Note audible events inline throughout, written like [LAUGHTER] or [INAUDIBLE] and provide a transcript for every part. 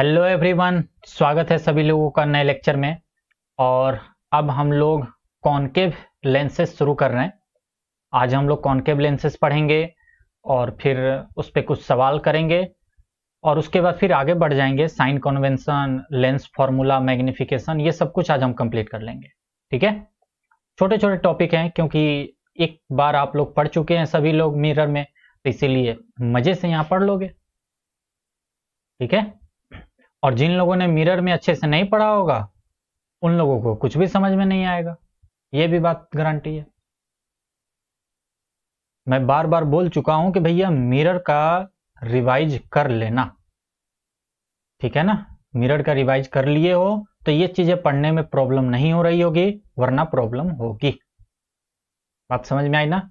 Hello everyone स्वागत है सभी लोगों का नए लेक्चर में और अब हम लोग कॉन्केव लेंसेस शुरू कर रहे हैं आज हम लोग कॉनकेव लेंसेस पढ़ेंगे और फिर उस पर कुछ सवाल करेंगे और उसके बाद फिर आगे बढ़ जाएंगे sign convention lens formula magnification ये सब कुछ आज हम कंप्लीट कर लेंगे ठीक है छोटे छोटे टॉपिक हैं क्योंकि एक बार आप लोग पढ़ चुके हैं सभी लोग मिरर में तो इसीलिए मजे से यहाँ पढ़ लोगे ठीक है और जिन लोगों ने मिरर में अच्छे से नहीं पढ़ा होगा उन लोगों को कुछ भी समझ में नहीं आएगा यह भी बात गारंटी है मैं बार बार बोल चुका हूं कि भैया मिरर का रिवाइज कर लेना ठीक है ना मिरर का रिवाइज कर लिए हो तो ये चीजें पढ़ने में प्रॉब्लम नहीं हो रही होगी वरना प्रॉब्लम होगी बात समझ में आई ना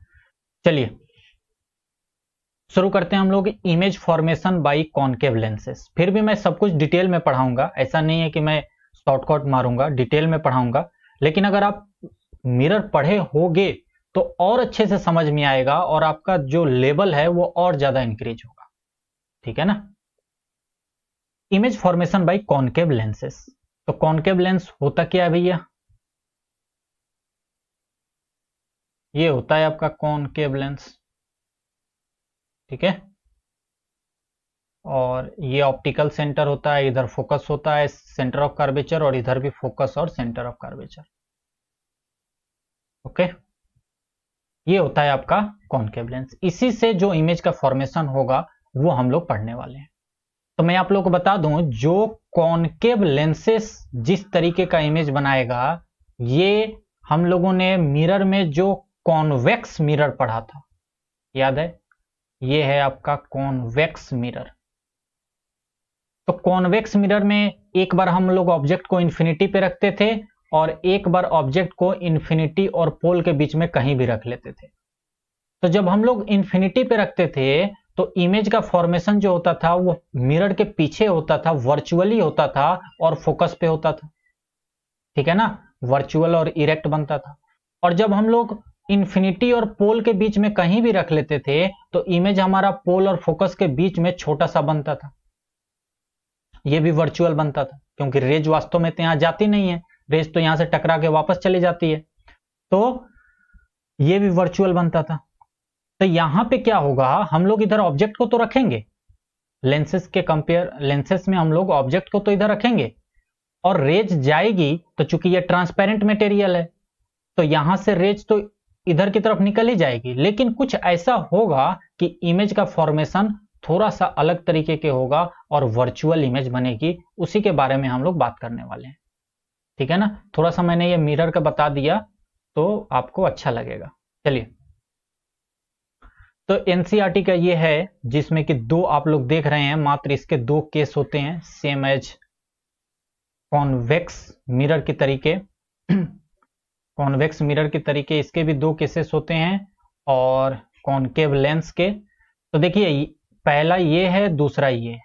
चलिए शुरू करते हैं हम लोग image formation by concave lenses फिर भी मैं सब कुछ डिटेल में पढ़ाऊंगा ऐसा नहीं है कि मैं शॉर्टकट मारूंगा डिटेल में पढ़ाऊंगा लेकिन अगर आप मिरर पढ़े होगे तो और अच्छे से समझ में आएगा और आपका जो लेवल है वो और ज्यादा इंक्रीज होगा ठीक है ना image formation by concave lenses तो कॉन्केव लेंस होता क्या है भैया ये होता है आपका कॉन्केव लेंस ठीक है और ये ऑप्टिकल सेंटर होता है इधर फोकस होता है सेंटर ऑफ कार्बेचर और इधर भी फोकस और सेंटर ऑफ कार्बेचर ओके ये होता है आपका कॉनकेव लेंस इसी से जो इमेज का फॉर्मेशन होगा वो हम लोग पढ़ने वाले हैं तो मैं आप लोग को बता दूं जो कॉनकेव लेंसेस जिस तरीके का इमेज बनाएगा ये हम लोगों ने मिरर में जो कॉन्वेक्स मिरर पढ़ा था याद है ये है आपका कॉन्वेक्स मिरर तो कॉन्वेक्स मिरर में एक बार हम लोग ऑब्जेक्ट को इन्फिनिटी पे रखते थे और एक बार ऑब्जेक्ट को इन्फिनिटी और पोल के बीच में कहीं भी रख लेते थे तो जब हम लोग इन्फिनिटी पे रखते थे तो इमेज का फॉर्मेशन जो होता था वो मिरर के पीछे होता था वर्चुअली होता था और फोकस पे होता था ठीक है ना वर्चुअल और इरेक्ट बनता था और जब हम लोग इन्फिनिटी और पोल के बीच में कहीं भी रख लेते थे तो इमेज हमारा पोल और फोकस के बीच में छोटा सा बनता था ये भी वर्चुअल बनता था क्योंकि रेज वास्तव में तो यहां जाती नहीं है रेज तो यहां से टकरा के वापस चली जाती है तो ये भी वर्चुअल बनता था तो यहां पे क्या होगा हम लोग इधर ऑब्जेक्ट को तो रखेंगे लेंसेस के कंपेयर लेंसेस में हम लोग ऑब्जेक्ट को तो इधर रखेंगे और रेज जाएगी तो चूंकि ये ट्रांसपेरेंट मटेरियल है तो यहां से रेज तो इधर की तरफ निकल ही जाएगी लेकिन कुछ ऐसा होगा कि इमेज का फॉर्मेशन थोड़ा सा अलग तरीके के होगा और वर्चुअल इमेज बनेगी उसी के बारे में हम लोग बात करने वाले हैं ठीक है ना थोड़ा सा मैंने ये मिरर का बता दिया तो आपको अच्छा लगेगा चलिए तो एनसीआरटी e का ये है जिसमें कि दो आप लोग देख रहे हैं मात्र इसके दो केस होते हैं सेम एज कॉन्वेक्स मिरर के तरीके कॉन्वेक्स मिरर के तरीके इसके भी दो केसेस होते हैं और कॉन्केव लेंस के तो देखिए पहला ये है दूसरा ये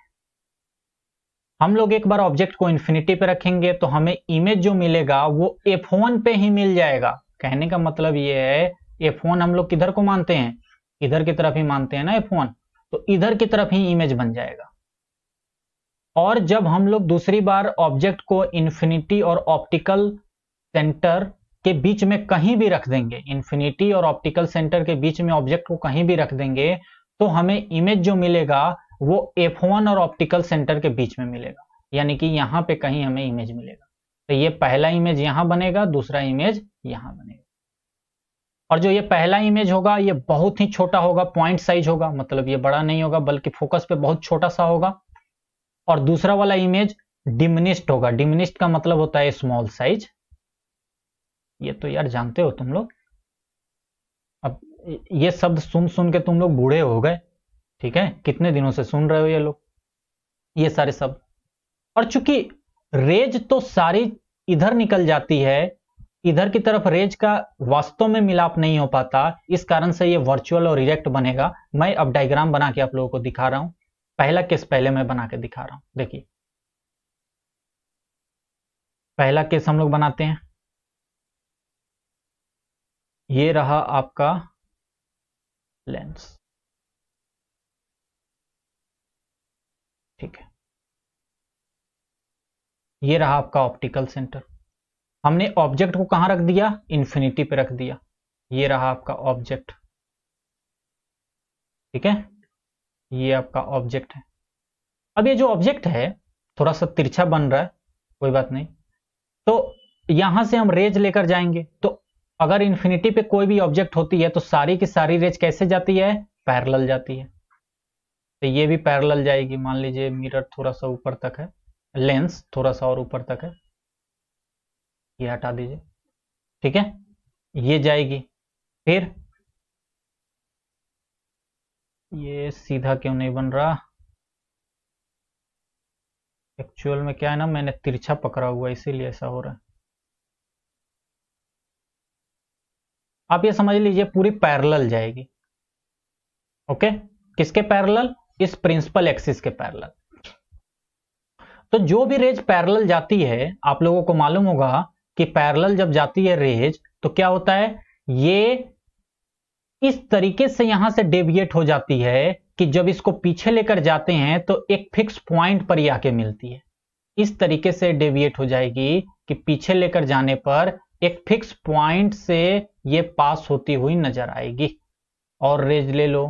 हम लोग एक बार ऑब्जेक्ट को इन्फिनिटी पे रखेंगे तो हमें इमेज जो मिलेगा वो एफ पे ही मिल जाएगा कहने का मतलब ये है एफ हम लोग किधर को मानते हैं इधर की तरफ ही मानते हैं ना एफ तो इधर की तरफ ही इमेज बन जाएगा और जब हम लोग दूसरी बार ऑब्जेक्ट को इन्फिनिटी और ऑप्टिकल सेंटर के बीच में कहीं भी रख देंगे इन्फिनिटी और ऑप्टिकल सेंटर के बीच में ऑब्जेक्ट को कहीं भी रख देंगे तो हमें इमेज जो मिलेगा वो एफ वन और ऑप्टिकल सेंटर के बीच में मिलेगा यानी कि यहाँ पे कहीं हमें इमेज मिलेगा तो ये पहला इमेज यहाँ बनेगा दूसरा इमेज यहाँ बनेगा और जो ये पहला इमेज होगा ये बहुत ही छोटा होगा पॉइंट साइज होगा मतलब ये बड़ा नहीं होगा बल्कि फोकस पे बहुत छोटा सा होगा और दूसरा वाला इमेज डिमिनिस्ट होगा डिमिनिस्ट का मतलब होता है स्मॉल साइज ये तो यार जानते हो तुम लोग अब ये शब्द सुन सुन के तुम लोग बूढ़े हो गए ठीक है कितने दिनों से सुन रहे हो ये लोग ये सारे शब्द और चूंकि रेज तो सारी इधर निकल जाती है इधर की तरफ रेज का वास्तव में मिलाप नहीं हो पाता इस कारण से ये वर्चुअल और रिजेक्ट बनेगा मैं अब डायग्राम बना के आप लोगों को दिखा रहा हूं पहला केस पहले मैं बना के दिखा रहा हूं देखिए पहला केस हम लोग बनाते हैं ये रहा आपका लेंस ठीक है ये रहा आपका ऑप्टिकल सेंटर हमने ऑब्जेक्ट को कहां रख दिया इंफिनिटी पे रख दिया ये रहा आपका ऑब्जेक्ट ठीक है ये आपका ऑब्जेक्ट है अब ये जो ऑब्जेक्ट है थोड़ा सा तिरछा बन रहा है कोई बात नहीं तो यहां से हम रेज लेकर जाएंगे तो अगर इन्फिनिटी पे कोई भी ऑब्जेक्ट होती है तो सारी की सारी रेज कैसे जाती है पैरेलल जाती है तो ये भी पैरेलल जाएगी मान लीजिए मिरर थोड़ा सा ऊपर तक है लेंस थोड़ा सा और ऊपर तक है ये हटा दीजिए ठीक है ये जाएगी फिर ये सीधा क्यों नहीं बन रहा एक्चुअल में क्या है ना मैंने तिरछा पकड़ा हुआ इसीलिए ऐसा हो रहा है आप ये समझ लीजिए पूरी पैरेलल जाएगी ओके किसके पैरेलल इस प्रिंसिपल एक्सिस के पैरेलल तो जो भी रेज पैरेलल जाती है आप लोगों को मालूम होगा कि पैरेलल जब जाती है रेज तो क्या होता है ये इस तरीके से यहां से डेविएट हो जाती है कि जब इसको पीछे लेकर जाते हैं तो एक फिक्स पॉइंट पर ही आके मिलती है इस तरीके से डेविएट हो जाएगी कि पीछे लेकर जाने पर एक फिक्स पॉइंट से ये पास होती हुई नजर आएगी और रेज ले लो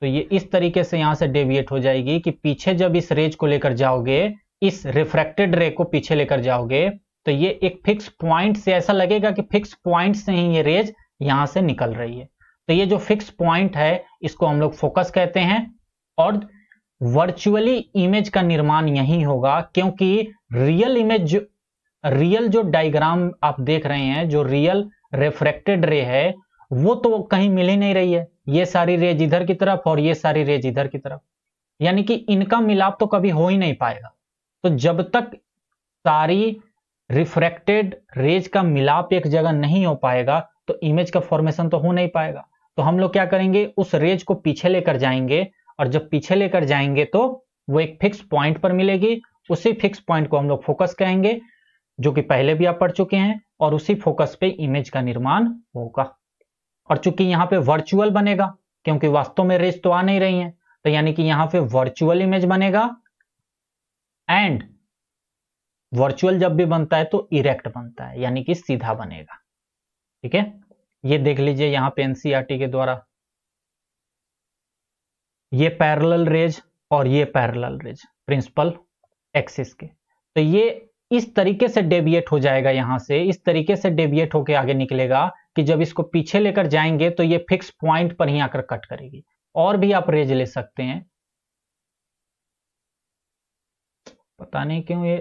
तो ये इस तरीके से यहां से डेविएट हो जाएगी कि पीछे जब इस रेज को लेकर जाओगे इस रिफ्रेक्टेड रे को पीछे लेकर जाओगे तो ये एक फिक्स पॉइंट से ऐसा लगेगा कि फिक्स पॉइंट से ही ये रेज यहां से निकल रही है तो ये जो फिक्स पॉइंट है इसको हम लोग फोकस कहते हैं और वर्चुअली इमेज का निर्माण यही होगा क्योंकि रियल इमेज रियल जो डायग्राम आप देख रहे हैं जो रियल रेफ्रेक्टेड रे है वो तो कहीं मिल ही नहीं रही है ये सारी रेज इधर की तरफ और ये सारी रेज इधर की तरफ यानी कि इनका मिलाप तो कभी हो ही नहीं पाएगा तो जब तक सारी रिफ्रेक्टेड रेज का मिलाप एक जगह नहीं हो पाएगा तो इमेज का फॉर्मेशन तो हो नहीं पाएगा तो हम लोग क्या करेंगे उस रेज को पीछे लेकर जाएंगे और जब पीछे लेकर जाएंगे तो वो एक फिक्स पॉइंट पर मिलेगी उसी फिक्स पॉइंट को हम लोग फोकस कहेंगे जो कि पहले भी आप पढ़ चुके हैं और उसी फोकस पे इमेज का निर्माण होगा और चूंकि यहाँ पे वर्चुअल बनेगा क्योंकि वास्तव में रेस तो आ नहीं रही है तो यानी कि यहां पे वर्चुअल इमेज बनेगा एंड वर्चुअल जब भी बनता है तो इरेक्ट बनता है यानी कि सीधा बनेगा ठीक है ये देख लीजिए यहां पे एनसीआरटी e के द्वारा ये पैरल रेज और ये पैरल रेज प्रिंसिपल एक्सिस के तो ये इस तरीके से डेविएट हो जाएगा यहां से इस तरीके से डेविएट होके आगे निकलेगा कि जब इसको पीछे लेकर जाएंगे तो ये फिक्स पॉइंट पर ही आकर कट करेगी और भी आप रेज ले सकते हैं पता नहीं क्यों ये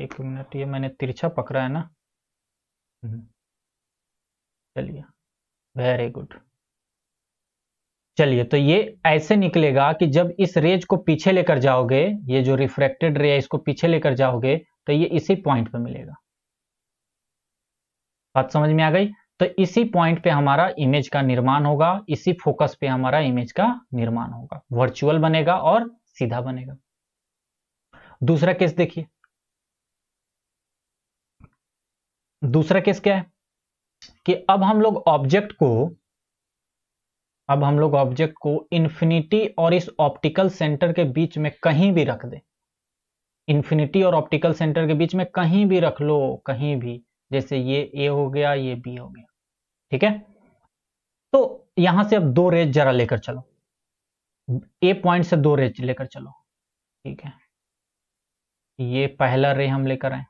एक मिनट ये मैंने तिरछा पकड़ा है ना हम्म। चलिए वेरी गुड चलिए तो ये ऐसे निकलेगा कि जब इस रेज को पीछे लेकर जाओगे ये जो रिफ्रेक्टेड रे है इसको पीछे लेकर जाओगे तो ये इसी पॉइंट पे मिलेगा बात समझ में आ गई तो इसी पॉइंट पे हमारा इमेज का निर्माण होगा इसी फोकस पे हमारा इमेज का निर्माण होगा वर्चुअल बनेगा और सीधा बनेगा दूसरा केस देखिए दूसरा केस क्या है कि अब हम लोग ऑब्जेक्ट को अब हम लोग ऑब्जेक्ट को इन्फिनिटी और इस ऑप्टिकल सेंटर के बीच में कहीं भी रख दें इन्फिनिटी और ऑप्टिकल सेंटर के बीच में कहीं भी रख लो कहीं भी जैसे ये ए हो गया ये बी हो गया ठीक है तो यहां से अब दो रेज जरा लेकर चलो ए पॉइंट से दो रेज लेकर चलो ठीक है ये पहला रे हम लेकर आए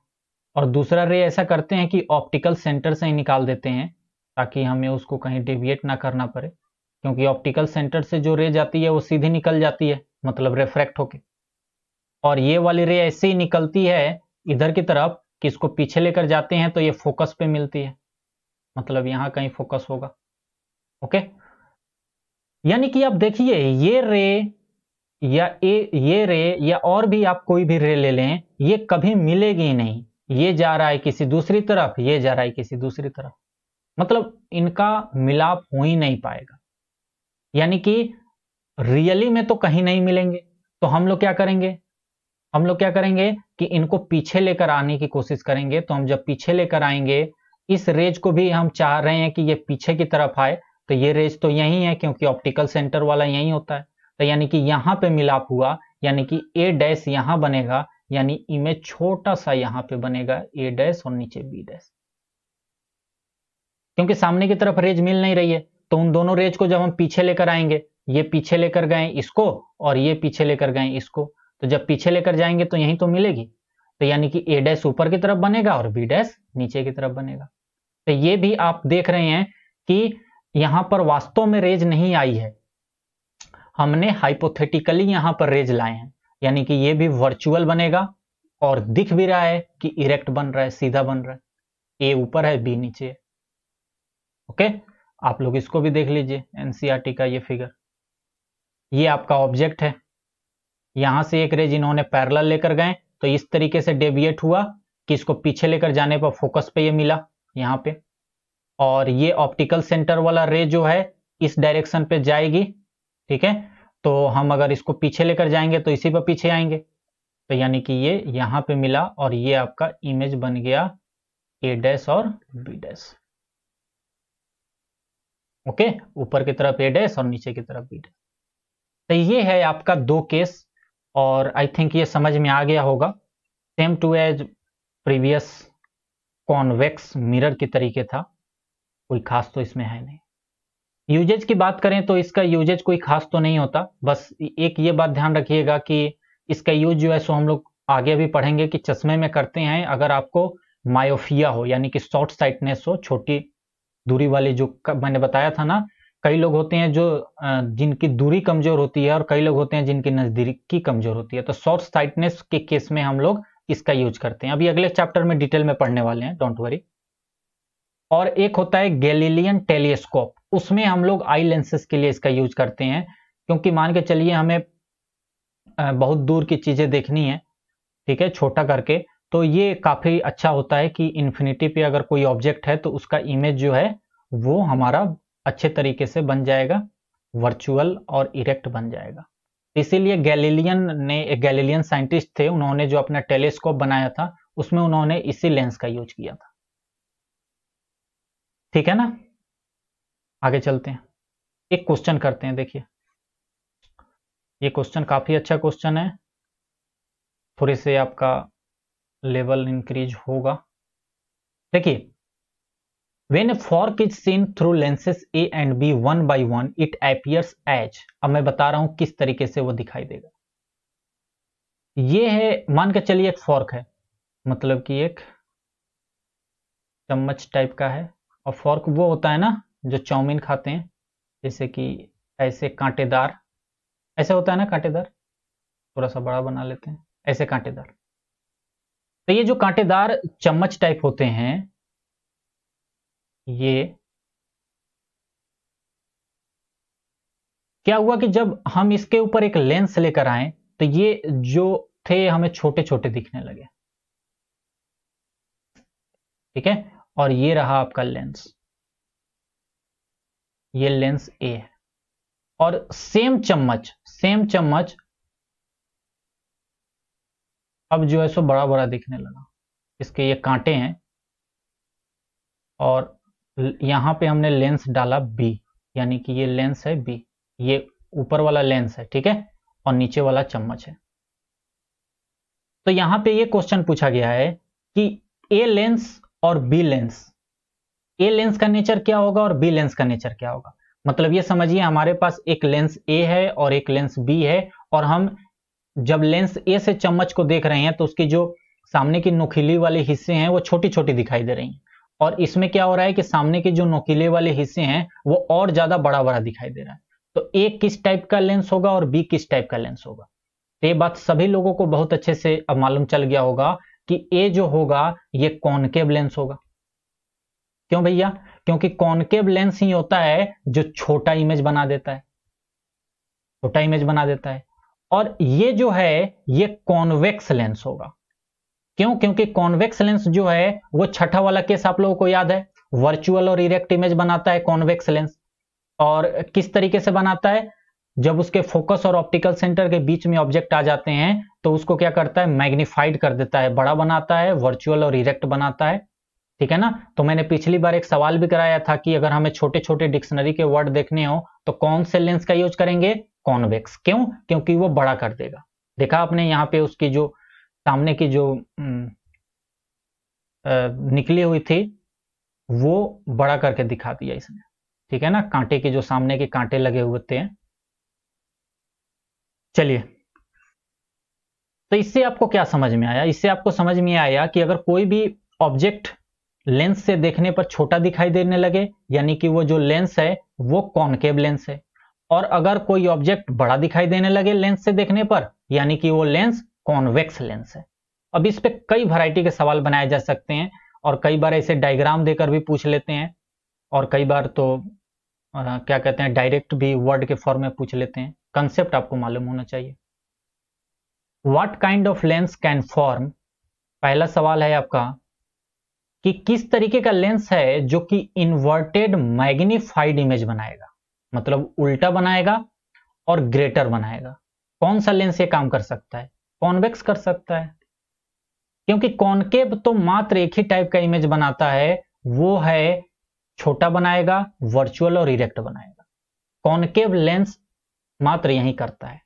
और दूसरा रे ऐसा करते हैं कि ऑप्टिकल सेंटर से ही निकाल देते हैं ताकि हमें उसको कहीं डेविएट ना करना पड़े क्योंकि ऑप्टिकल सेंटर से जो रे जाती है वो सीधे निकल जाती है मतलब रेफ्रैक्ट होके और ये वाली रे ऐसे ही निकलती है इधर की तरफ कि इसको पीछे लेकर जाते हैं तो ये फोकस पे मिलती है मतलब यहां कहीं फोकस होगा ओके यानी कि आप देखिए ये रे या ए, ये रे या और भी आप कोई भी रे ले लें ये कभी मिलेगी नहीं ये जा रहा है किसी दूसरी तरफ ये जा रहा है किसी दूसरी तरफ मतलब इनका मिलाप हो ही नहीं पाएगा यानी कि रियली में तो कहीं नहीं मिलेंगे तो हम लोग क्या करेंगे हम लोग क्या करेंगे कि इनको पीछे लेकर आने की कोशिश करेंगे तो हम जब पीछे लेकर आएंगे इस रेज को भी हम चाह रहे हैं कि ये पीछे की तरफ आए तो ये रेज तो यही है क्योंकि ऑप्टिकल सेंटर वाला यही होता है तो यानी कि यहाँ पे मिलाप हुआ यानी कि ए डैश यहाँ बनेगा यानी इमेज छोटा सा यहाँ पे बनेगा ए डैश और नीचे बी डैश क्योंकि सामने की तरफ रेज मिल नहीं रही है तो उन दोनों रेज को जब हम पीछे लेकर आएंगे ये पीछे लेकर गए इसको और ये पीछे लेकर गए इसको तो जब पीछे लेकर जाएंगे तो यही तो मिलेगी तो यानी कि ए डैश ऊपर की तरफ बनेगा और बी डैश नीचे की तरफ बनेगा तो ये भी आप देख रहे हैं कि यहां पर वास्तव में रेज नहीं आई है हमने हाइपोथेटिकली यहां पर रेज लाए हैं यानी कि ये भी वर्चुअल बनेगा और दिख भी रहा है कि इरेक्ट बन रहा है सीधा बन रहा है ए ऊपर है बी नीचे है ओके आप लोग इसको भी देख लीजिए एनसीआरटी e का ये फिगर ये आपका ऑब्जेक्ट है यहां से एक रेज इन्होंने पैरल लेकर गए तो इस तरीके से डेविएट हुआ कि इसको पीछे लेकर जाने पर फोकस पे ये मिला यहाँ पे और ये ऑप्टिकल सेंटर वाला रे जो है इस डायरेक्शन पे जाएगी ठीक है तो हम अगर इसको पीछे लेकर जाएंगे तो इसी पर पीछे आएंगे तो यानी कि ये यहाँ पे मिला और ये आपका इमेज बन गया ए डैश और बी डैश ओके ऊपर की तरफ ए डैश और नीचे की तरफ बी डैश तो ये है आपका दो केस और आई थिंक ये समझ में आ गया होगा same to as previous convex mirror के तरीके था कोई खास तो इसमें है नहीं यूजेज की बात करें तो इसका यूजेज कोई खास तो नहीं होता बस एक ये बात ध्यान रखिएगा कि इसका यूज जो है सो हम लोग आगे भी पढ़ेंगे कि चश्मे में करते हैं अगर आपको मायोफिया हो यानी कि शॉर्ट साइटनेस हो छोटी दूरी वाली जो मैंने बताया था ना कई लोग होते हैं जो जिनकी दूरी कमजोर होती है और कई लोग होते हैं जिनकी नजदीकी कमजोर होती है तो शॉर्ट साइटनेस के केस में हम लोग इसका यूज करते हैं अभी अगले चैप्टर में डिटेल में पढ़ने वाले हैं डोंट वरी और एक होता है गैलीलियन टेलीस्कोप उसमें हम लोग आई लेंसेस के लिए इसका यूज करते हैं क्योंकि मान के चलिए हमें बहुत दूर की चीजें देखनी है ठीक है छोटा करके तो ये काफी अच्छा होता है कि इन्फिनिटी पे अगर कोई ऑब्जेक्ट है तो उसका इमेज जो है वो हमारा अच्छे तरीके से बन जाएगा वर्चुअल और इरेक्ट बन जाएगा इसीलिए गैलीलियन ने एक गैलीलियन साइंटिस्ट थे उन्होंने जो अपना टेलीस्कोप बनाया था उसमें उन्होंने इसी लेंस का यूज किया था ठीक है ना आगे चलते हैं एक क्वेश्चन करते हैं देखिए ये क्वेश्चन काफी अच्छा क्वेश्चन है थोड़ी से आपका लेवल इंक्रीज होगा देखिए When a fork is seen through lenses A and B one by one, it appears as. अब मैं बता रहा हूं किस तरीके से वो दिखाई देगा ये है मान के चलिए एक फॉर्क है मतलब कि एक चम्मच टाइप का है और फॉर्क वो होता है ना जो चाउमीन खाते हैं जैसे कि ऐसे कांटेदार ऐसे होता है ना कांटेदार थोड़ा सा बड़ा बना लेते हैं ऐसे कांटेदार तो ये जो कांटेदार चम्मच टाइप होते हैं ये क्या हुआ कि जब हम इसके ऊपर एक लेंस लेकर आए तो ये जो थे हमें छोटे छोटे दिखने लगे ठीक है और ये रहा आपका लेंस ये लेंस ए है और सेम चम्मच सेम चम्मच अब जो है सो बड़ा बड़ा दिखने लगा इसके ये कांटे हैं और यहाँ पे हमने लेंस डाला बी यानी कि ये लेंस है बी ये ऊपर वाला लेंस है ठीक है और नीचे वाला चम्मच है तो यहाँ पे ये क्वेश्चन पूछा गया है कि ए लेंस और बी लेंस ए लेंस का नेचर क्या होगा और बी लेंस का नेचर क्या होगा मतलब ये समझिए हमारे पास एक लेंस ए है और एक लेंस बी है और हम जब लेंस ए से चम्मच को देख रहे हैं तो उसकी जो सामने की नुकीली वाले हिस्से हैं वो छोटी छोटी दिखाई दे रही हैं और इसमें क्या हो रहा है कि सामने के जो नोकीले वाले हिस्से हैं वो और ज्यादा बड़ा बड़ा दिखाई दे रहा है तो ए किस टाइप का लेंस होगा और बी किस टाइप का लेंस होगा तो ये बात सभी लोगों को बहुत अच्छे से अब मालूम चल गया होगा कि ए जो होगा ये कॉनकेव लेंस होगा क्यों भैया क्योंकि कॉनकेव लेंस ही होता है जो छोटा इमेज बना देता है छोटा इमेज बना देता है और ये जो है ये कॉन्वेक्स लेंस होगा क्यों क्योंकि कॉन्वेक्स लेंस जो है वो छठा वाला केस आप लोगों को याद है वर्चुअल और इरेक्ट इमेज बनाता है कॉन्वेक्स लेंस और किस तरीके से बनाता है जब उसके फोकस और ऑप्टिकल सेंटर के बीच में ऑब्जेक्ट आ जाते हैं तो उसको क्या करता है मैग्निफाइड कर देता है बड़ा बनाता है वर्चुअल और इरेक्ट बनाता है ठीक है ना तो मैंने पिछली बार एक सवाल भी कराया था कि अगर हमें छोटे छोटे डिक्शनरी के वर्ड देखने हो तो कौन से लेंस का यूज करेंगे कॉन्वेक्स क्यों क्योंकि वो बड़ा कर देगा देखा आपने यहाँ पे उसकी जो सामने की जो निकली हुई थी वो बड़ा करके दिखा दिया इसने ठीक है ना कांटे के जो सामने के कांटे लगे हुए थे चलिए तो इससे आपको क्या समझ में आया इससे आपको समझ में आया कि अगर कोई भी ऑब्जेक्ट लेंस से देखने पर छोटा दिखाई देने लगे यानी कि वो जो लेंस है वो कॉनकेव लेंस है और अगर कोई ऑब्जेक्ट बड़ा दिखाई देने लगे लेंस से देखने पर यानी कि वो लेंस कॉन्वेक्स लेंस है अब इस पर कई वैरायटी के सवाल बनाए जा सकते हैं और कई बार ऐसे डायग्राम देकर भी पूछ लेते हैं और कई बार तो आ, क्या कहते हैं डायरेक्ट भी वर्ड के फॉर्म में पूछ लेते हैं कंसेप्ट आपको मालूम होना चाहिए what kind of lens can form पहला सवाल है आपका कि किस तरीके का लेंस है जो कि इन्वर्टेड मैग्नीफाइड इमेज बनाएगा मतलब उल्टा बनाएगा और ग्रेटर बनाएगा कौन सा लेंस ये काम कर सकता है कॉन्वेक्स कर सकता है क्योंकि कॉनकेव तो मात्र एक ही टाइप का इमेज बनाता है वो है छोटा बनाएगा वर्चुअल और इरेक्ट बनाएगा कॉनकेव लेंस मात्र यही करता है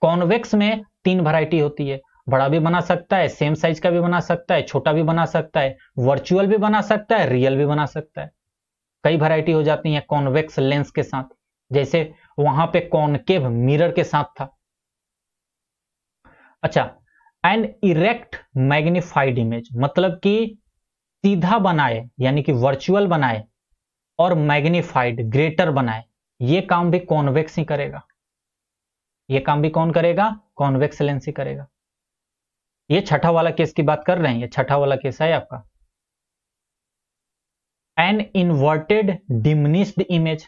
कॉन्वेक्स में तीन वैरायटी होती है बड़ा भी बना सकता है सेम साइज का भी बना सकता है छोटा भी बना सकता है वर्चुअल भी बना सकता है रियल भी बना सकता है कई वैरायटी हो जाती है कॉन्वेक्स लेंस के साथ जैसे वहां पे कॉनकेव मिरर के साथ था अच्छा एन इरेक्ट मैग्निफाइड इमेज मतलब कि सीधा बनाए यानी कि वर्चुअल बनाए और मैग्निफाइड ग्रेटर बनाए ये काम भी कॉन्वेक्स ही करेगा ये काम भी कौन करेगा कॉन्वेक्स लेंस ही करेगा ये छठा वाला केस की बात कर रहे हैं ये छठा वाला केस है आपका एन इन्वर्टेड डिमनिस्ड इमेज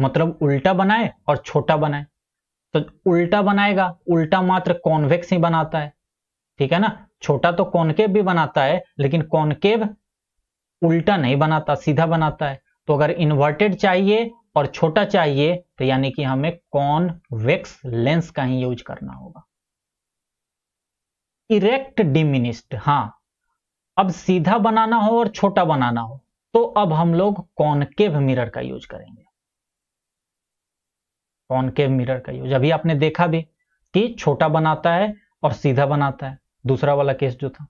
मतलब उल्टा बनाए और छोटा बनाए तो उल्टा बनाएगा उल्टा मात्र कॉन्वेक्स ही बनाता है ठीक है ना छोटा तो कॉनकेव भी बनाता है लेकिन कॉनकेव उल्टा नहीं बनाता सीधा बनाता है तो अगर इन्वर्टेड चाहिए और छोटा चाहिए तो यानी कि हमें कॉनवेक्स लेंस का ही यूज करना होगा इरेक्ट डिमिनिस्ट हां अब सीधा बनाना हो और छोटा बनाना हो तो अब हम लोग कॉनकेव मिरर का यूज करेंगे कॉनकेव मिरर का यूज अभी आपने देखा भी कि छोटा बनाता है और सीधा बनाता है दूसरा वाला केस जो था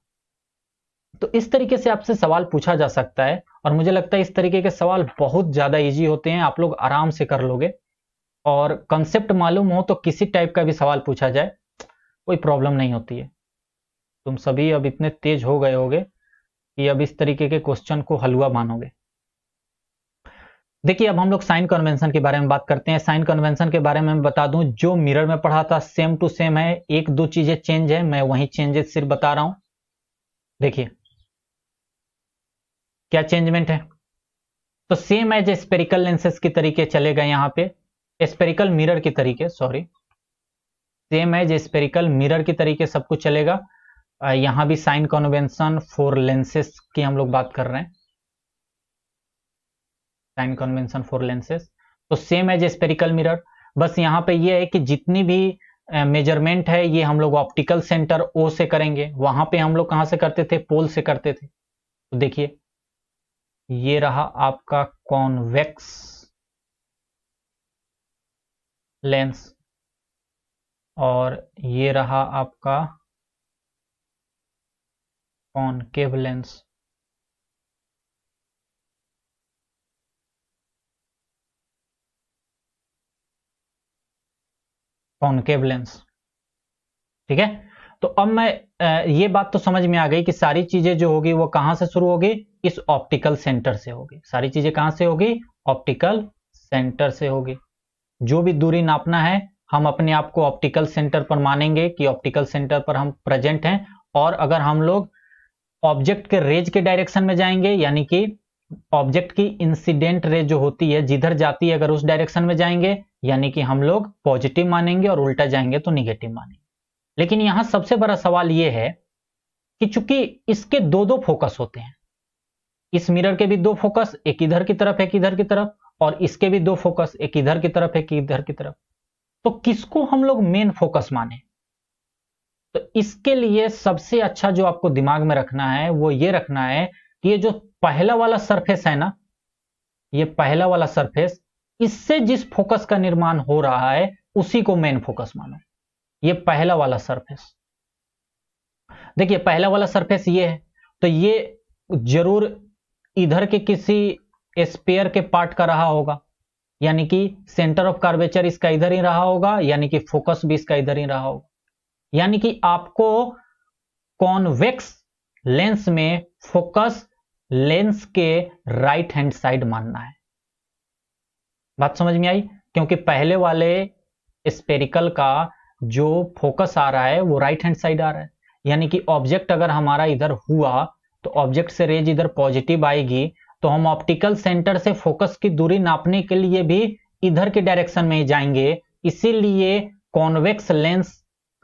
तो इस तरीके से आपसे सवाल पूछा जा सकता है और मुझे लगता है इस तरीके के सवाल बहुत ज्यादा इजी होते हैं आप लोग आराम से कर लोगे और कंसेप्ट मालूम हो तो किसी टाइप का भी सवाल पूछा जाए कोई प्रॉब्लम नहीं होती है तुम सभी अब इतने तेज हो गए होगे कि अब इस तरीके के क्वेश्चन को हलवा मानोगे देखिए अब हम लोग साइन कन्वेंशन के बारे में बात करते हैं साइन कन्वेंशन के बारे में बता दूं जो मिरर में पढ़ा था सेम टू सेम है एक दो चीजें चेंज है मैं वही चेंजेस सिर्फ बता रहा हूं देखिए क्या चेंजमेंट है तो सेम एज स्पेरिकल लेंसेज के तरीके चलेगा यहाँ पे स्पेरिकल मिरर के तरीके sorry same as spherical mirror के तरीके सब कुछ चलेगा यहां भी साइन कन्वेंशन फॉर लेंसेस की हम लोग बात कर रहे हैं साइन कन्वेंशन फॉर लेंसेज तो सेम एज स्पेरिकल मिरर बस यहाँ पे ये है कि जितनी भी मेजरमेंट है ये हम लोग ऑप्टिकल सेंटर ओ से करेंगे वहां पे हम लोग कहाँ से करते थे पोल से करते थे तो देखिए ये रहा आपका कॉन्वेक्स लेंस और ये रहा आपका कॉनकेव लेंस कॉन्केव लेंस ठीक है तो अब मैं ये बात तो समझ में आ गई कि सारी चीजें जो होगी वो कहां से शुरू होगी इस ऑप्टिकल सेंटर से होगी सारी चीजें कहां से होगी ऑप्टिकल सेंटर से होगी जो भी दूरी नापना है हम अपने आप को ऑप्टिकल सेंटर पर मानेंगे कि ऑप्टिकल सेंटर पर हम प्रेजेंट हैं और अगर हम लोग ऑब्जेक्ट के रेज के डायरेक्शन में जाएंगे यानी कि ऑब्जेक्ट की इंसिडेंट रेज जो होती है जिधर जाती है अगर उस डायरेक्शन में जाएंगे यानी कि हम लोग पॉजिटिव मानेंगे और उल्टा जाएंगे तो निगेटिव मानेंगे लेकिन यहां सबसे बड़ा सवाल यह है कि चूंकि इसके दो दो फोकस होते हैं इस मिरर के भी दो फोकस एक इधर की तरफ एक इधर की तरफ और इसके भी दो फोकस एक इधर की तरफ एक इधर की तरफ तो किसको हम लोग मेन फोकस माने तो इसके लिए सबसे अच्छा जो आपको दिमाग में रखना है वो ये रखना है कि ये जो पहला वाला सरफेस है ना ये पहला वाला सरफेस इससे जिस फोकस का निर्माण हो रहा है उसी को मेन फोकस मानो ये पहला वाला सरफेस देखिए पहला वाला सरफेस ये है तो ये जरूर इधर के किसी स्पेयर के पार्ट का रहा होगा यानी कि सेंटर ऑफ कार्वेचर इसका इधर ही रहा होगा यानी कि फोकस भी इसका इधर ही रहा होगा यानी कि आपको कॉनवेक्स लेंस में फोकस लेंस के राइट हैंड साइड मानना है बात समझ में आई क्योंकि पहले वाले स्पेरिकल का जो फोकस आ रहा है वो राइट हैंड साइड आ रहा है यानी कि ऑब्जेक्ट अगर हमारा इधर हुआ तो ऑब्जेक्ट से रेज इधर पॉजिटिव आएगी तो हम ऑप्टिकल सेंटर से फोकस की दूरी नापने के लिए भी इधर के डायरेक्शन में ही जाएंगे इसीलिए कॉन्वेक्स लेंस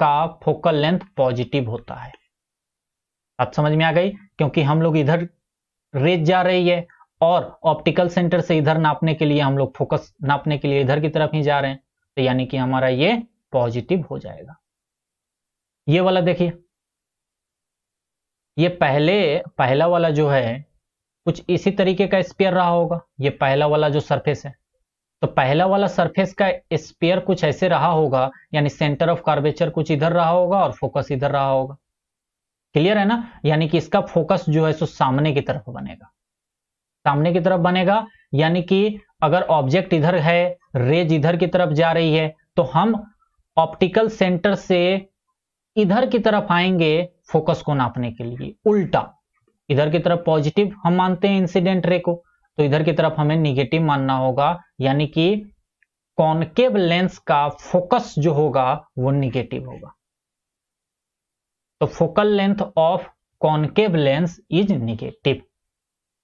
का फोकल लेंथ पॉजिटिव होता है बात समझ में आ गई क्योंकि हम लोग इधर रेज जा रही है और ऑप्टिकल सेंटर से इधर नापने के लिए हम लोग फोकस नापने के लिए इधर की तरफ ही जा रहे हैं तो यानी कि हमारा ये पॉजिटिव हो जाएगा ये वाला देखिए ये पहले पहला वाला जो है कुछ इसी तरीके का स्पेयर रहा होगा ये पहला वाला जो सरफेस है तो पहला वाला सरफेस का स्पेयर कुछ ऐसे रहा होगा यानी सेंटर ऑफ कार्वेचर कुछ इधर रहा होगा और फोकस इधर रहा होगा क्लियर है ना यानी कि इसका फोकस जो है सो सामने की तरफ बनेगा सामने की तरफ बनेगा यानी कि अगर ऑब्जेक्ट इधर है रेज इधर की तरफ जा रही है तो हम ऑप्टिकल सेंटर से इधर की तरफ आएंगे फोकस को नापने के लिए उल्टा इधर की तरफ पॉजिटिव हम मानते हैं इंसिडेंट रे को तो इधर की तरफ हमें निगेटिव मानना होगा यानी कि कॉनकेव लेंस का फोकस जो होगा वो निगेटिव होगा तो focal length of concave lens is negative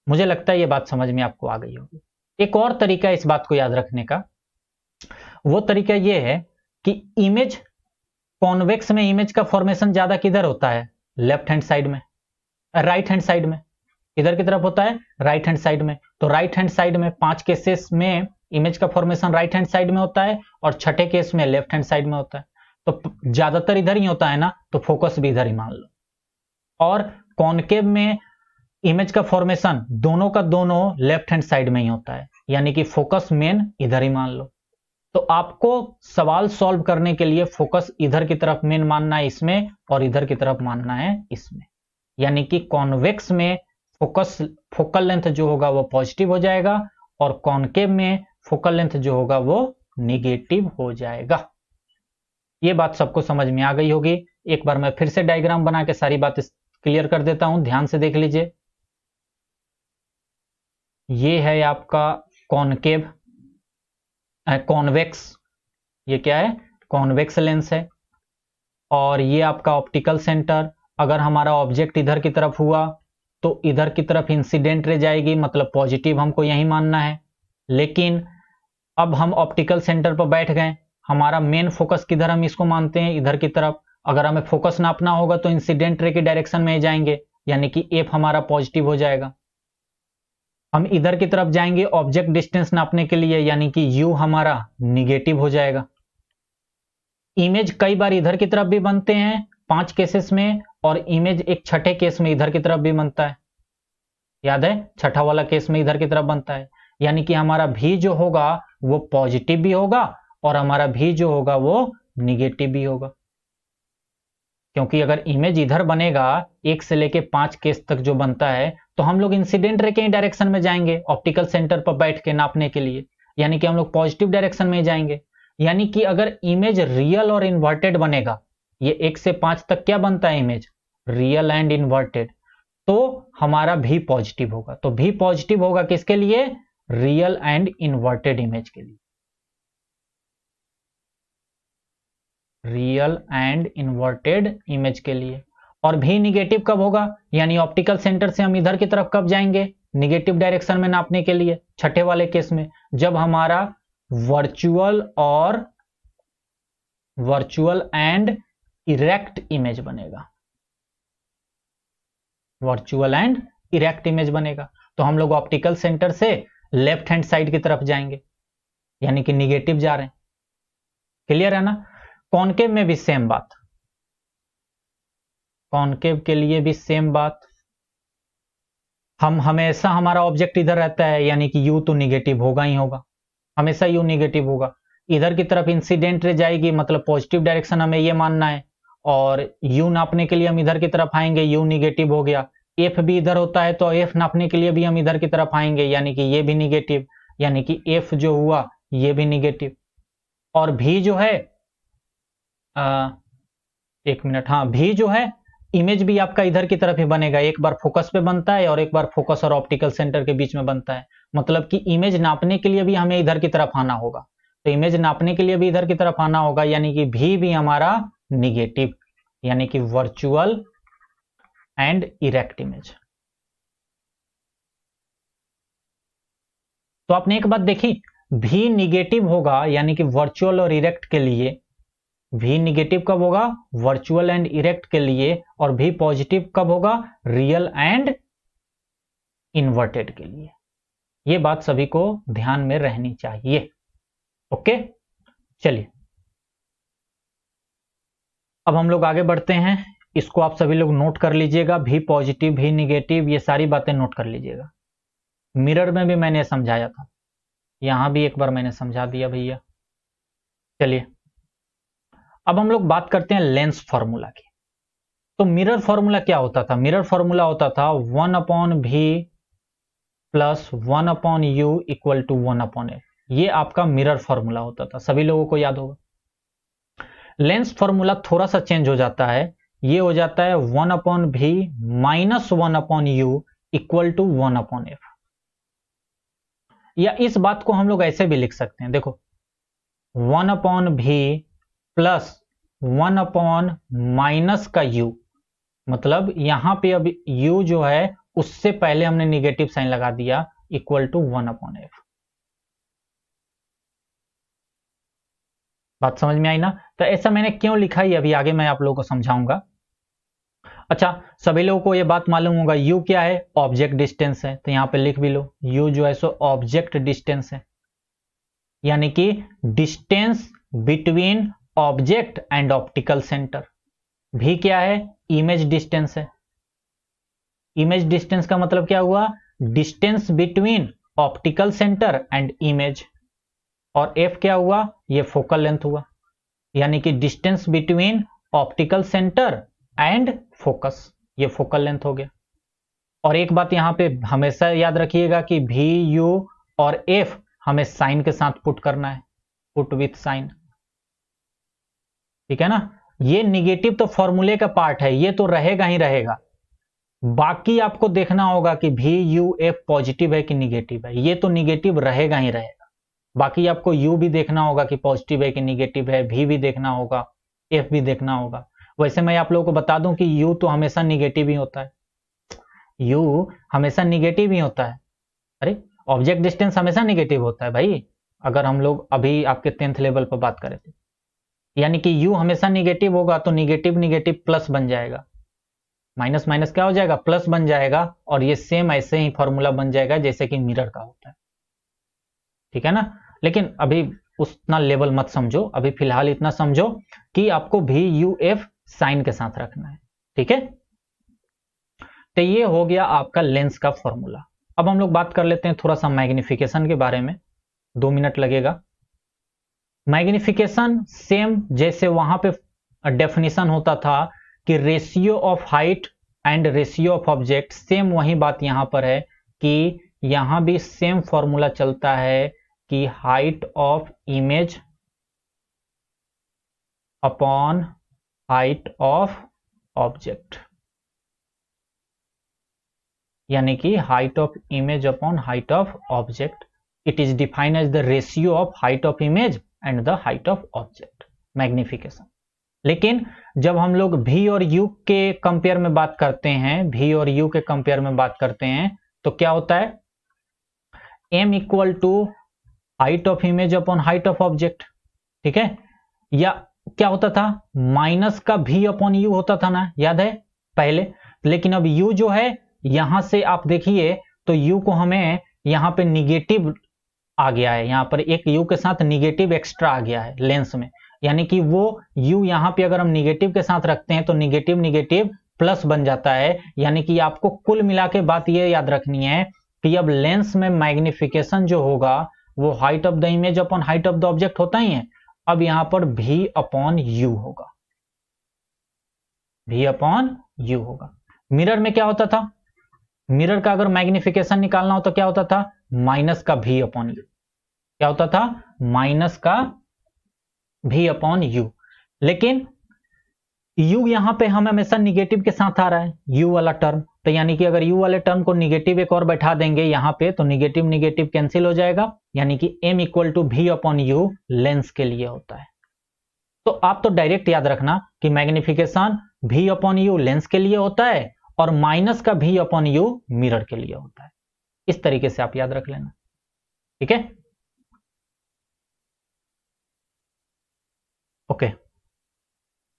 मुझे लगता है ये बात समझ में आपको आ गई होगी एक और तरीका इस बात को याद रखने का वो तरीका ये है कि इमेज कॉन्वेक्स में इमेज का फॉर्मेशन ज्यादा किधर होता है लेफ्ट हैंड साइड में राइट हैंड साइड में इधर की तरफ होता है राइट हैंड साइड में तो राइट हैंड साइड में पांच केसेस में इमेज का फॉर्मेशन राइट हैंड साइड में होता है और छठे केस में लेफ्ट हैंड साइड में होता है तो ज्यादातर इधर ही होता है ना तो फोकस भी इधर ही मान लो और कॉनकेव में इमेज का फॉर्मेशन दोनों का दोनों लेफ्ट हैंड साइड में ही होता है यानी कि फोकस मेन इधर ही मान लो तो आपको सवाल सॉल्व करने के लिए फोकस इधर की तरफ मेन मानना है इसमें और इधर की तरफ मानना है इसमें यानी कि कॉन्वेक्स में फोकस फोकल लेंथ जो होगा वो पॉजिटिव हो जाएगा और कॉनकेव में फोकल लेंथ जो होगा वो निगेटिव हो जाएगा ये बात सबको समझ में आ गई होगी एक बार मैं फिर से डायग्राम बना के सारी बात क्लियर कर देता हूं ध्यान से देख लीजिए ये है आपका कॉनकेव कॉन्वेक्स ये क्या है कॉन्वेक्स लेंस है और ये आपका ऑप्टिकल सेंटर अगर हमारा ऑब्जेक्ट इधर की तरफ हुआ तो इधर की तरफ इंसिडेंट रह जाएगी मतलब पॉजिटिव हमको यही मानना है लेकिन अब हम ऑप्टिकल सेंटर पर बैठ गए हमारा मेन फोकस किधर हम इसको मानते हैं इधर की तरफ अगर हमें फोकस नापना होगा तो इंसिडेंट रे की डायरेक्शन में जाएंगे यानी कि एफ हमारा पॉजिटिव हो जाएगा हम इधर की तरफ जाएंगे ऑब्जेक्ट डिस्टेंस नापने के लिए यानी कि यू हमारा निगेटिव हो जाएगा इमेज कई बार इधर की तरफ भी बनते हैं पांच केसेस में और इमेज एक छठे केस में इधर की तरफ भी बनता है याद है छठा वाला केस में इधर की तरफ बनता है यानी कि हमारा भी जो होगा वो पॉजिटिव भी होगा और हमारा भी जो होगा वो निगेटिव भी होगा क्योंकि अगर इमेज इधर बनेगा एक से लेके पांच केस तक जो बनता है तो हम लोग इंसिडेंट रे के ही डायरेक्शन में जाएंगे ऑप्टिकल सेंटर पर बैठ के नापने के लिए यानी कि हम लोग पॉजिटिव डायरेक्शन में ही जाएंगे यानी कि अगर इमेज रियल और इन्वर्टेड बनेगा ये एक से पांच तक क्या बनता है इमेज रियल एंड इन्वर्टेड तो हमारा भी पॉजिटिव होगा तो भी पॉजिटिव होगा किसके लिए रियल एंड इन्वर्टेड इमेज के लिए रियल एंड इन्वर्टेड इमेज के लिए और भी निगेटिव कब होगा यानी ऑप्टिकल सेंटर से हम इधर की तरफ कब जाएंगे निगेटिव डायरेक्शन में नापने के लिए छठे वाले केस में जब हमारा वर्चुअल और वर्चुअल एंड इरेक्ट इमेज बनेगा वर्चुअल एंड इरेक्ट इमेज बनेगा तो हम लोग ऑप्टिकल सेंटर से लेफ्ट हैंड साइड की तरफ जाएंगे यानी कि निगेटिव जा रहे हैं क्लियर है ना कॉनकेव में भी सेम बात कॉनकेव के लिए भी सेम बात हम हमेशा हमारा ऑब्जेक्ट इधर रहता है यानी कि यू तो निगेटिव होगा ही होगा हमेशा यू निगेटिव होगा इधर की तरफ इंसिडेंट जाएगी मतलब पॉजिटिव डायरेक्शन हमें ये मानना है और यू नापने के लिए हम इधर की तरफ आएंगे यू निगेटिव हो गया एफ भी इधर होता है तो एफ नापने के लिए भी हम इधर की तरफ आएंगे यानी कि ये भी निगेटिव यानी कि एफ जो हुआ ये भी निगेटिव और भी जो है एक मिनट हाँ भी जो है इमेज भी आपका इधर की तरफ ही बनेगा एक बार फोकस पे बनता है और एक बार फोकस और ऑप्टिकल सेंटर के बीच में बनता है मतलब कि इमेज नापने के लिए भी हमें इधर की तरफ आना होगा तो इमेज नापने के लिए भी इधर की तरफ आना होगा यानी कि भी भी हमारा निगेटिव यानी कि वर्चुअल एंड इरेक्ट इमेज तो आपने एक बात देखी भी निगेटिव होगा यानी कि वर्चुअल और इरेक्ट के लिए वी निगेटिव कब होगा वर्चुअल एंड इरेक्ट के लिए और वी पॉजिटिव कब होगा रियल एंड इन्वर्टेड के लिए ये बात सभी को ध्यान में रहनी चाहिए ओके चलिए अब हम लोग आगे बढ़ते हैं इसको आप सभी लोग नोट कर लीजिएगा भी पॉजिटिव भी निगेटिव ये सारी बातें नोट कर लीजिएगा मिरर में भी मैंने समझाया था यहां भी एक बार मैंने समझा दिया भैया चलिए अब हम लोग बात करते हैं लेंस फॉर्मूला की तो मिरर फॉर्मूला क्या होता था मिरर फॉर्मूला होता था one upon v plus one upon u equal to one upon f ये आपका मिरर फॉर्मूला होता था सभी लोगों को याद होगा लेंस फॉर्मूला थोड़ा सा चेंज हो जाता है ये हो जाता है one upon v minus one upon u equal to one upon f या इस बात को हम लोग ऐसे भी लिख सकते हैं देखो one upon v plus one upon minus का यू मतलब यहां पे अब यू जो है उससे पहले हमने निगेटिव साइन लगा दिया equal to one upon f बात समझ में आई ना तो ऐसा मैंने क्यों लिखा ये अभी आगे मैं आप लोगों को समझाऊंगा अच्छा सभी लोगों को ये बात मालूम होगा u क्या है ऑब्जेक्ट डिस्टेंस है तो यहां पे लिख भी लो u जो है सो ऑब्जेक्ट डिस्टेंस है यानी कि distance between object and optical centre v क्या है इमेज डिस्टेंस है इमेज डिस्टेंस का मतलब क्या हुआ distance between optical centre and image और एफ क्या हुआ ये फोकल लेंथ हुआ यानी कि distance between optical centre and focus ये फोकल लेंथ हो गया और एक बात यहां पे हमेशा याद रखिएगा कि भी यू और एफ हमें साइन के साथ पुट करना है पुट विथ साइन ठीक है ना ये निगेटिव तो फॉर्मूले का पार्ट है ये तो रहेगा ही रहेगा बाकी आपको देखना होगा कि भी यू एफ पॉजिटिव है कि निगेटिव है ये तो निगेटिव रहेगा ही रहेगा बाकी आपको यू भी देखना होगा कि पॉजिटिव है कि निगेटिव है भी भी देखना होगा एफ भी देखना होगा वैसे मैं आप लोगों को बता दूं कि यू तो हमेशा निगेटिव ही होता है यू हमेशा निगेटिव ही होता है अरे ऑब्जेक्ट डिस्टेंस हमेशा निगेटिव होता है भाई अगर हम लोग अभी आपके टेंथ लेवल पर बात करें तो यानी कि u हमेशा निगेटिव होगा तो निगेटिव निगेटिव प्लस बन जाएगा माइनस माइनस क्या हो जाएगा प्लस बन जाएगा और ये सेम ऐसे ही फॉर्मूला बन जाएगा जैसे कि मिरर का होता है ठीक है ना लेकिन अभी उतना लेवल मत समझो अभी फिलहाल इतना समझो कि आपको भी यू एफ साइन के साथ रखना है ठीक है तो ये हो गया आपका लेंस का फॉर्मूला अब हम लोग बात कर लेते हैं थोड़ा सा मैग्निफिकेशन के बारे में दो मिनट लगेगा मैग्निफिकेशन सेम जैसे वहां पे डेफिनेशन होता था कि ratio of height and ratio of object same वही बात यहां पर है कि यहां भी सेम फॉर्मूला चलता है कि height of image upon height of object यानी कि height of image upon height of object it is defined as the ratio of height of image and the height of object magnification लेकिन जब हम लोग भी और यू के compare में बात करते हैं भी और यू के कंपेयर में बात करते हैं तो क्या होता है m equal to height of image upon height of object ठीक है या क्या होता था माइनस का भी अपॉन यू होता था ना याद है पहले लेकिन अब यू जो है यहां से आप देखिए तो यू को हमें यहां पे निगेटिव आ गया है यहाँ पर एक यू के साथ निगेटिव एक्स्ट्रा आ गया है लेंस में यानी कि वो यू यहाँ पे अगर हम निगेटिव के साथ रखते हैं तो निगेटिव निगेटिव प्लस बन जाता है यानी कि आपको कुल मिला के बात ये याद रखनी है कि अब लेंस में मैग्निफिकेशन जो होगा वो height of the image upon height of the object होता ही है अब यहां पर भी अपॉन यू होगा भी अपॉन यू होगा मिरर में क्या होता था मिरर का अगर मैग्निफिकेशन निकालना हो तो क्या होता था माइनस का भी अपॉन यू क्या होता था माइनस का भी अपॉन यू लेकिन यू यहां पे हम हमेशा निगेटिव के साथ आ रहा है यू वाला टर्म तो यानी कि अगर यू वाले टर्म को निगेटिव एक और बैठा देंगे यहां पे तो निगेटिव निगेटिव कैंसिल हो जाएगा यानी कि m equal to v upon u lens के लिए होता है तो आप तो डायरेक्ट याद रखना कि मैग्निफिकेशन भी अपॉन यू लेंस के लिए होता है और माइनस का भी अपॉन यू मिरर के लिए होता है इस तरीके से आप याद रख लेना ठीक है ओके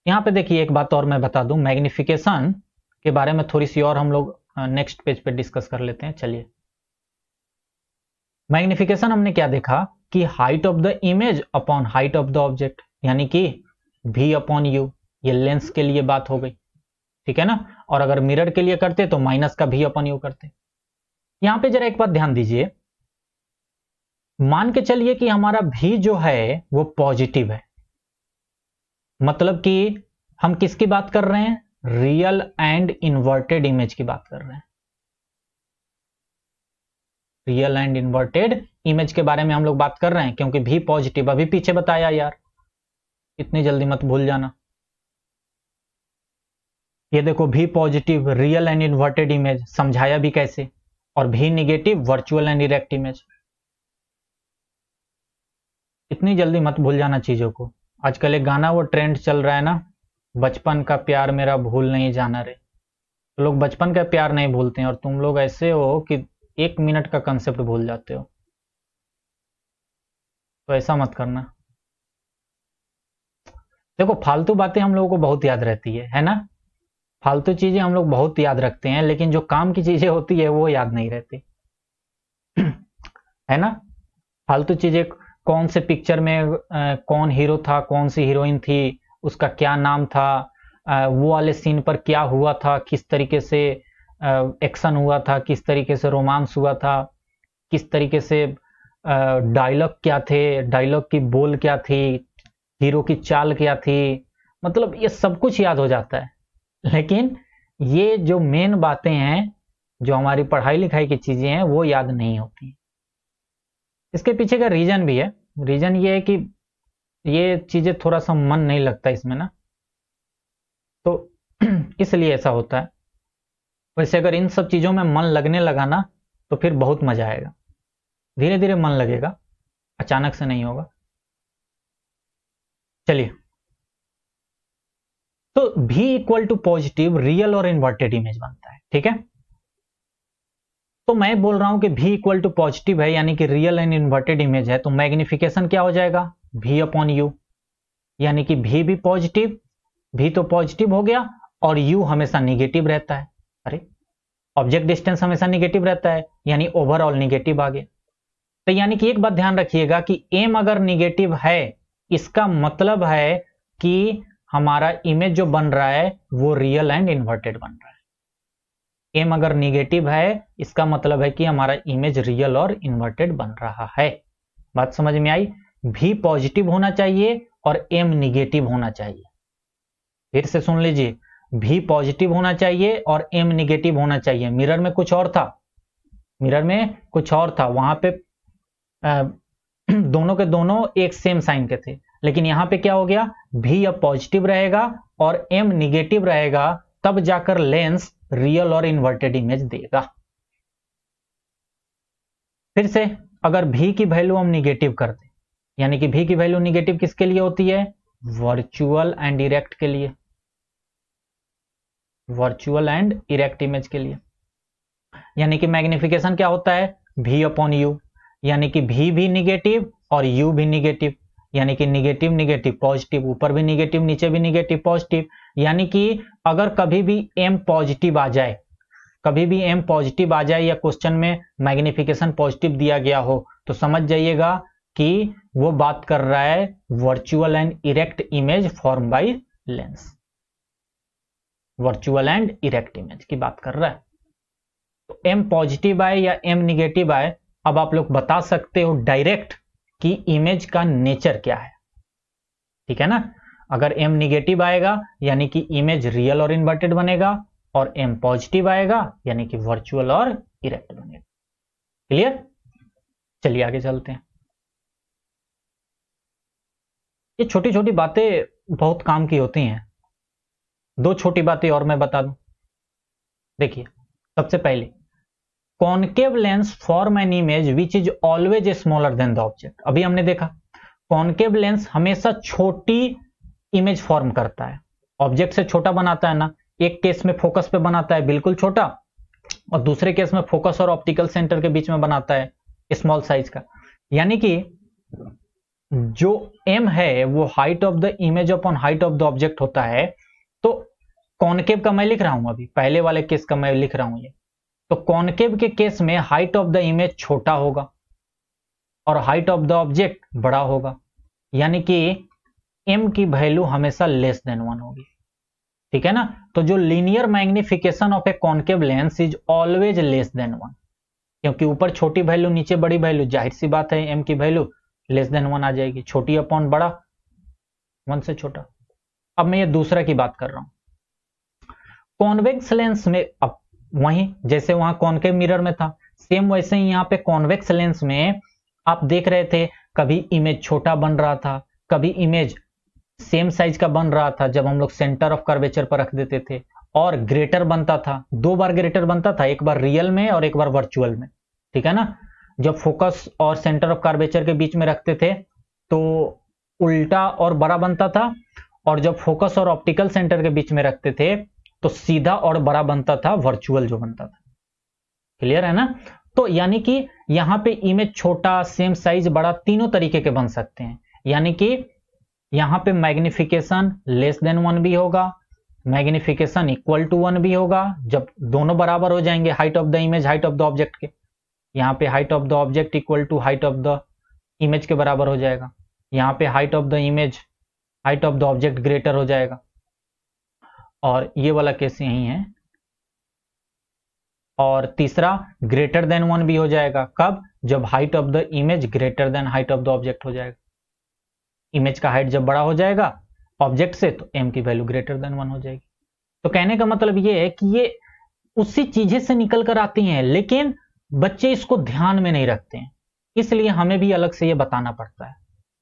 यहां पे देखिए एक बात और मैं बता दूं मैग्निफिकेशन के बारे में थोड़ी सी और हम लोग नेक्स्ट पेज पे डिस्कस कर लेते हैं चलिए मैग्निफिकेशन हमने क्या देखा कि height of the image upon height of the object यानी कि भी अपॉन यू ये लेंस के लिए बात हो गई ठीक है ना और अगर मिरर के लिए करते तो माइनस का भी अपन यू करते यहां पे जरा एक बात ध्यान दीजिए मान के चलिए कि हमारा भी जो है वो पॉजिटिव है मतलब कि हम किसकी बात कर रहे हैं रियल एंड इन्वर्टेड इमेज की बात कर रहे हैं रियल एंड इन्वर्टेड इमेज के बारे में हम लोग बात कर रहे हैं क्योंकि भी पॉजिटिव अभी पीछे बताया यार इतनी जल्दी मत भूल जाना ये देखो v positive real and inverted image समझाया भी कैसे और v negative virtual and erect image इतनी जल्दी मत भूल जाना चीजों को आजकल एक गाना वो ट्रेंड चल रहा है ना बचपन का प्यार मेरा भूल नहीं जाना रे तो लोग बचपन का प्यार नहीं भूलते हैं और तुम लोग ऐसे हो कि एक मिनट का कंसेप्ट भूल जाते हो तो ऐसा मत करना देखो फालतू बातें हम लोगों को बहुत याद रहती है है ना फालतू चीजें हम लोग बहुत याद रखते हैं लेकिन जो काम की चीजें होती है वो याद नहीं रहती [CLEARS THROAT] है ना फालतू चीजें कौन से पिक्चर में आ, कौन हीरो था कौन सी हीरोइन थी उसका क्या नाम था आ, वो वाले सीन पर क्या हुआ था किस तरीके से एक्शन हुआ था किस तरीके से रोमांस हुआ था किस तरीके से डायलॉग क्या थे डायलॉग की बोल क्या थी हीरो की चाल क्या थी मतलब ये सब कुछ याद हो जाता है लेकिन ये जो मेन बातें हैं जो हमारी पढ़ाई लिखाई की चीजें हैं वो याद नहीं होती इसके पीछे का रीजन भी है रीजन ये है कि ये चीजें थोड़ा सा मन नहीं लगता इसमें ना तो [CLEARS THROAT] इसलिए ऐसा होता है वैसे अगर इन सब चीजों में मन लगने लगा ना तो फिर बहुत मजा आएगा धीरे धीरे मन लगेगा अचानक से नहीं होगा चलिए तो v equal to positive real और इन्वर्टेड इमेज बनता है ठीक है तो मैं बोल रहा हूं कि भी इक्वल टू पॉजिटिव है यानी कि रियल एंड इन्वर्टेड इमेज है तो मैग्निफिकेशन क्या हो जाएगा भी अपॉन यू यानी कि भी भी पॉजिटिव भी तो पॉजिटिव हो गया और यू हमेशा निगेटिव रहता है अरे ऑब्जेक्ट डिस्टेंस हमेशा निगेटिव रहता है यानी ओवरऑल निगेटिव आ गया तो यानी कि एक बात ध्यान रखिएगा कि एम अगर निगेटिव है इसका मतलब है कि हमारा इमेज जो बन रहा है वो रियल एंड इन्वर्टेड बन रहा है एम अगर निगेटिव है इसका मतलब है कि हमारा इमेज रियल और इन्वर्टेड बन रहा है बात समझ में आई भी पॉजिटिव होना चाहिए और एम निगेटिव होना चाहिए फिर से सुन लीजिए भी पॉजिटिव होना चाहिए और एम निगेटिव होना चाहिए मिरर में कुछ और था मिरर में कुछ और था वहां पे आ, [CLEARS THROAT] दोनों के दोनों एक सेम साइन के थे लेकिन यहां पे क्या हो गया भी अब पॉजिटिव रहेगा और एम निगेटिव रहेगा तब जाकर लेंस रियल और इन्वर्टेड इमेज देगा फिर से अगर भी की वैल्यू हम निगेटिव कर दें यानी कि भी की वैल्यू निगेटिव किसके लिए होती है वर्चुअल एंड इरेक्ट के लिए वर्चुअल एंड इरेक्ट इमेज के लिए यानी कि मैग्निफिकेशन क्या होता है भी अपॉन यू यानी कि भी भी निगेटिव और यू भी निगेटिव यानी कि निगेटिव निगेटिव पॉजिटिव ऊपर भी निगेटिव नीचे भी निगेटिव पॉजिटिव यानी कि अगर कभी भी एम पॉजिटिव आ जाए कभी भी एम पॉजिटिव आ जाए या क्वेश्चन में मैग्निफिकेशन पॉजिटिव दिया गया हो तो समझ जाइएगा कि वो बात कर रहा है virtual and erect image form by lens virtual and erect image की बात कर रहा है तो एम पॉजिटिव आए या एम निगेटिव आए अब आप लोग बता सकते हो डायरेक्ट कि इमेज का नेचर क्या है ठीक है ना अगर एम निगेटिव आएगा यानी कि इमेज रियल और इन्वर्टेड बनेगा और एम पॉजिटिव आएगा यानी कि वर्चुअल और इरेक्ट बनेगा क्लियर चलिए आगे चलते हैं ये छोटी छोटी बातें बहुत काम की होती हैं दो छोटी बातें और मैं बता दूं देखिए सबसे पहले concave lens form an image which is always smaller than the object अभी हमने देखा कॉन्केव लेंस हमेशा छोटी इमेज फॉर्म करता है ऑब्जेक्ट से छोटा बनाता है ना एक केस में फोकस पे बनाता है बिल्कुल छोटा और दूसरे केस में फोकस और ऑप्टिकल सेंटर के बीच में बनाता है स्मॉल साइज का यानी कि जो एम है वो height of the image upon height of the object होता है तो कॉनकेव का मैं लिख रहा हूं अभी पहले वाले केस का मैं लिख रहा हूं ये तो कॉन्केव के केस में हाइट ऑफ द इमेज छोटा होगा और हाइट ऑफ द ऑब्जेक्ट बड़ा होगा यानी कि एम की वैल्यू हमेशा लेस देन वन होगी ठीक है ना तो जो linear magnification of a concave lens is always less than one क्योंकि ऊपर छोटी वैल्यू नीचे बड़ी वैल्यू जाहिर सी बात है एम की वैल्यू लेस देन वन आ जाएगी छोटी अपॉन बड़ा वन से छोटा अब मैं ये दूसरा की बात कर रहा हूं कॉन्वेक्स लेंस में अब वहीं जैसे वहां कॉनकेव मिरर में था सेम वैसे ही यहाँ पे कॉन्वेक्स लेंस में आप देख रहे थे कभी इमेज छोटा बन रहा था कभी इमेज सेम साइज का बन रहा था जब हम लोग सेंटर ऑफ कर्वेचर पर रख देते थे और ग्रेटर बनता था दो बार ग्रेटर बनता था एक बार रियल में और एक बार वर्चुअल में ठीक है ना जब फोकस और सेंटर ऑफ कार्बेचर के बीच में रखते थे तो उल्टा और बड़ा बनता था और जब फोकस और ऑप्टिकल सेंटर के बीच में रखते थे तो सीधा और बड़ा बनता था वर्चुअल जो बनता था क्लियर है ना तो यानी कि यहां पे इमेज छोटा सेम साइज बड़ा तीनों तरीके के बन सकते हैं यानी कि यहां पे मैग्निफिकेशन लेस देन वन भी होगा मैग्निफिकेशन इक्वल टू वन भी होगा जब दोनों बराबर हो जाएंगे height of the image height of the object के यहाँ पे height of the object equal to height of the image के बराबर हो जाएगा यहां पे height of the image height of the object greater हो जाएगा और ये वाला केस यही है और तीसरा ग्रेटर देन वन भी हो जाएगा कब जब height of the image greater than height of the object हो जाएगा इमेज का हाइट जब बड़ा हो जाएगा ऑब्जेक्ट से तो एम की वैल्यू ग्रेटर देन वन हो जाएगी तो कहने का मतलब ये है कि ये उसी चीजें से निकल कर आती हैं लेकिन बच्चे इसको ध्यान में नहीं रखते हैं इसलिए हमें भी अलग से ये बताना पड़ता है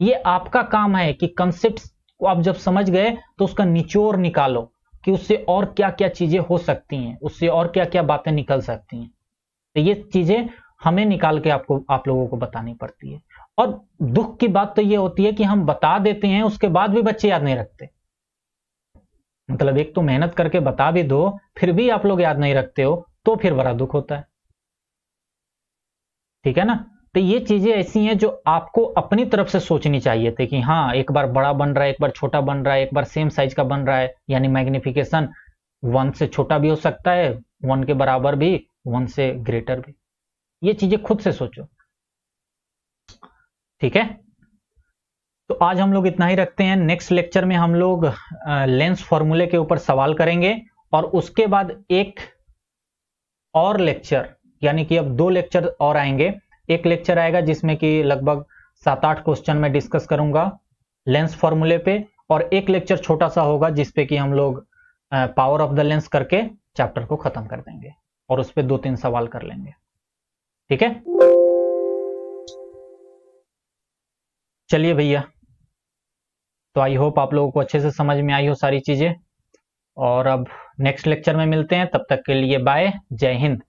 ये आपका काम है कि कंसेप्ट को आप जब समझ गए तो उसका निचोड़ निकालो कि उससे और क्या क्या चीजें हो सकती हैं उससे और क्या क्या बातें निकल सकती हैं तो ये चीजें हमें निकाल के आपको आप लोगों को बतानी पड़ती है और दुख की बात तो ये होती है कि हम बता देते हैं उसके बाद भी बच्चे याद नहीं रखते मतलब एक तो मेहनत करके बता भी दो फिर भी आप लोग याद नहीं रखते हो तो फिर बड़ा दुख होता है ठीक है ना तो ये चीज़ें ऐसी हैं जो आपको अपनी तरफ से सोचनी चाहिए थी कि हाँ एक बार बड़ा बन रहा है एक बार छोटा बन रहा है एक बार सेम साइज का बन रहा है यानी मैग्निफिकेशन वन से छोटा भी हो सकता है वन के बराबर भी वन से ग्रेटर भी ये चीज़ें खुद से सोचो ठीक है तो आज हम लोग इतना ही रखते हैं नेक्स्ट लेक्चर में हम लोग लेंस फॉर्मूले के ऊपर सवाल करेंगे और उसके बाद एक और लेक्चर यानी कि अब दो लेक्चर और आएंगे एक लेक्चर आएगा जिसमें कि लगभग सात आठ क्वेश्चन में डिस्कस करूंगा लेंस फॉर्मूले पे और एक लेक्चर छोटा सा होगा जिसपे कि हम लोग पावर ऑफ द लेंस करके चैप्टर को खत्म कर देंगे और उस पर दो तीन सवाल कर लेंगे ठीक है चलिए भैया तो आई होप आप लोगों को अच्छे से समझ में आई हो सारी चीजें और अब नेक्स्ट लेक्चर में मिलते हैं तब तक के लिए बाय जय हिंद